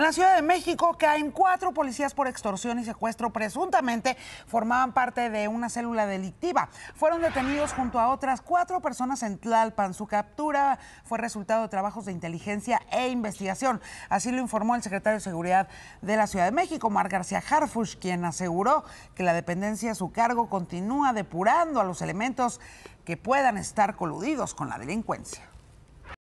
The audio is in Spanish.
En la Ciudad de México caen cuatro policías por extorsión y secuestro. Presuntamente formaban parte de una célula delictiva. Fueron detenidos junto a otras cuatro personas en Tlalpan. Su captura fue resultado de trabajos de inteligencia e investigación. Así lo informó el secretario de Seguridad de la Ciudad de México, Mar García Harfush, quien aseguró que la dependencia a su cargo continúa depurando a los elementos que puedan estar coludidos con la delincuencia.